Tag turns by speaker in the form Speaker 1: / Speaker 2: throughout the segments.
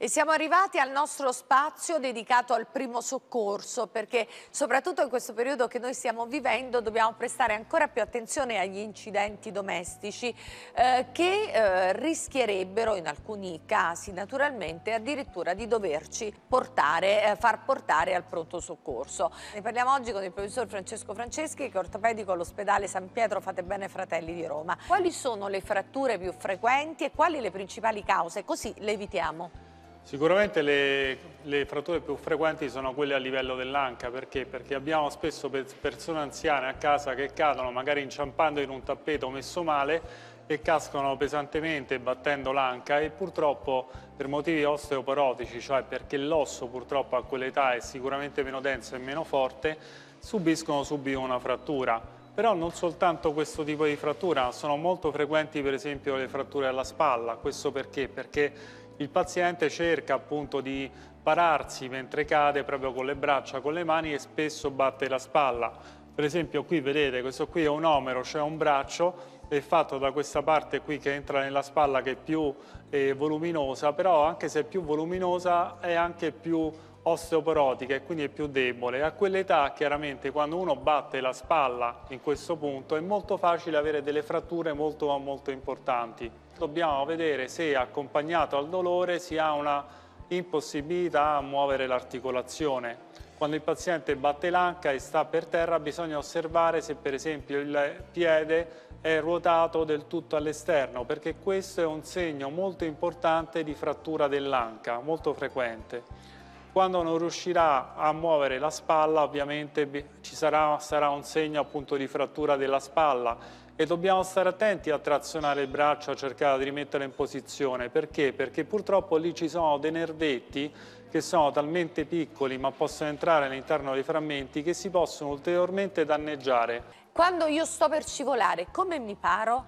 Speaker 1: E siamo arrivati al nostro spazio dedicato al primo soccorso perché soprattutto in questo periodo che noi stiamo vivendo dobbiamo prestare ancora più attenzione agli incidenti domestici eh, che eh, rischierebbero in alcuni casi naturalmente addirittura di doverci portare, eh, far portare al pronto soccorso. Ne parliamo oggi con il professor Francesco Franceschi che è ortopedico all'ospedale San Pietro Fate Bene Fratelli di Roma. Quali sono le fratture più frequenti e quali le principali cause? Così le evitiamo.
Speaker 2: Sicuramente le, le, fratture più frequenti sono quelle a livello dell'anca, perché? perché? abbiamo spesso persone anziane a casa che cadono magari inciampando in un tappeto messo male e cascano pesantemente battendo l'anca e purtroppo per motivi osteoporotici, cioè perché l'osso purtroppo a quell'età è sicuramente meno denso e meno forte, subiscono subito una frattura. Però non soltanto questo tipo di frattura, sono molto frequenti per esempio le fratture alla spalla, questo perché? Perché il paziente cerca appunto di pararsi mentre cade proprio con le braccia, con le mani e spesso batte la spalla. Per esempio qui vedete, questo qui è un omero, cioè un braccio è fatto da questa parte qui che entra nella spalla che è più eh, voluminosa, però anche se è più voluminosa è anche più osteoporotica e quindi è più debole. A quell'età chiaramente quando uno batte la spalla in questo punto è molto facile avere delle fratture molto molto importanti. Dobbiamo vedere se accompagnato al dolore si ha una impossibilità a muovere l'articolazione. Quando il paziente batte l'anca e sta per terra bisogna osservare se per esempio il piede è ruotato del tutto all'esterno perché questo è un segno molto importante di frattura dell'anca, molto frequente. Quando non riuscirà a muovere la spalla ovviamente ci sarà, sarà un segno appunto di frattura della spalla e dobbiamo stare attenti a trazionare il braccio, a cercare di rimetterlo in posizione. Perché? Perché purtroppo lì ci sono dei nervetti che sono talmente piccoli ma possono entrare all'interno dei frammenti che si possono ulteriormente danneggiare.
Speaker 1: Quando io sto per scivolare, come mi paro?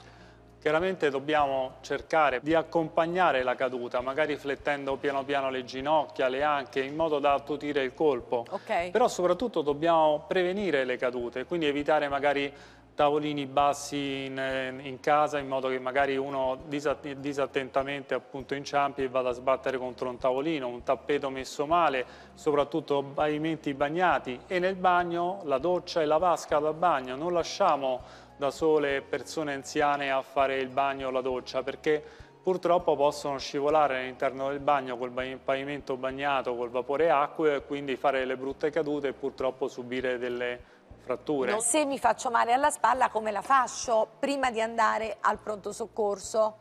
Speaker 2: Chiaramente dobbiamo cercare di accompagnare la caduta, magari flettendo piano piano le ginocchia, le anche, in modo da attutire il colpo. Okay. Però soprattutto dobbiamo prevenire le cadute, quindi evitare magari tavolini bassi in, in, casa in modo che magari uno disattentamente appunto inciampi e vada a sbattere contro un tavolino, un tappeto messo male, soprattutto pavimenti bagnati e nel bagno la doccia e la vasca da bagno, non lasciamo da sole persone anziane a fare il bagno o la doccia perché purtroppo possono scivolare all'interno del bagno col pavimento bagnato, col vapore acqueo e quindi fare le brutte cadute e purtroppo subire delle fratture. No, se
Speaker 1: mi faccio male alla spalla come la faccio prima di andare al pronto soccorso?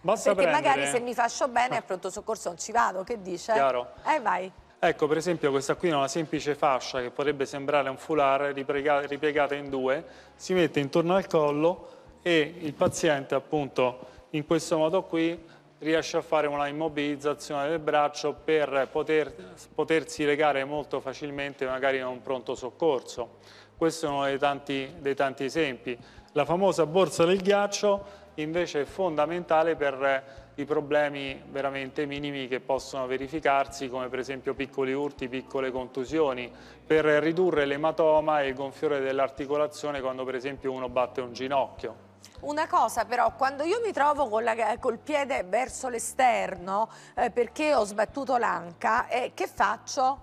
Speaker 2: Basta Perché prendere... magari se mi
Speaker 1: faccio bene al ah. pronto soccorso non ci vado, che dice? Chiaro. Eh vai.
Speaker 2: Ecco, per esempio, questa qui è una semplice fascia che potrebbe sembrare un foulard ripiegata in due, si mette intorno al collo e il paziente appunto in questo modo qui riesce a fare una immobilizzazione del braccio per poter, potersi legare molto facilmente magari a un pronto soccorso. Questo è uno dei tanti, dei tanti esempi. La famosa borsa del ghiaccio invece è fondamentale per i problemi veramente minimi che possono verificarsi come per esempio piccoli urti, piccole contusioni per ridurre l'ematoma e il gonfiore dell'articolazione quando per esempio uno batte un ginocchio.
Speaker 1: Una cosa però, quando io mi trovo la, col piede verso l'esterno eh, perché ho sbattuto l'anca, eh, che faccio?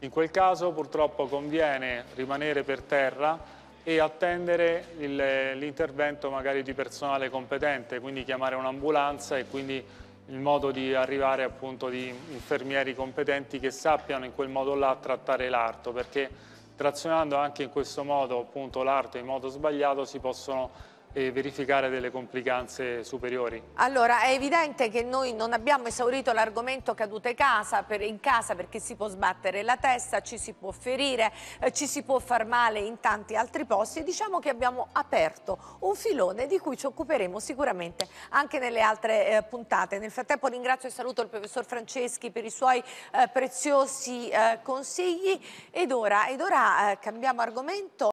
Speaker 2: In quel caso purtroppo conviene rimanere per terra e attendere l'intervento magari di personale competente, quindi chiamare un'ambulanza e quindi il modo di arrivare appunto di infermieri competenti che sappiano in quel modo là trattare l'arto, perché trazionando anche in questo modo appunto l'arto in modo sbagliato si possono e verificare delle complicanze superiori.
Speaker 1: Allora è evidente che noi non abbiamo esaurito l'argomento cadute casa, per, in casa perché si può sbattere la testa, ci si può ferire, eh, ci si può far male in tanti altri posti. Diciamo che abbiamo aperto un filone di cui ci occuperemo sicuramente anche nelle altre eh, puntate. Nel frattempo ringrazio e saluto il professor Franceschi per i suoi eh, preziosi eh, consigli ed ora, ed ora eh, cambiamo argomento.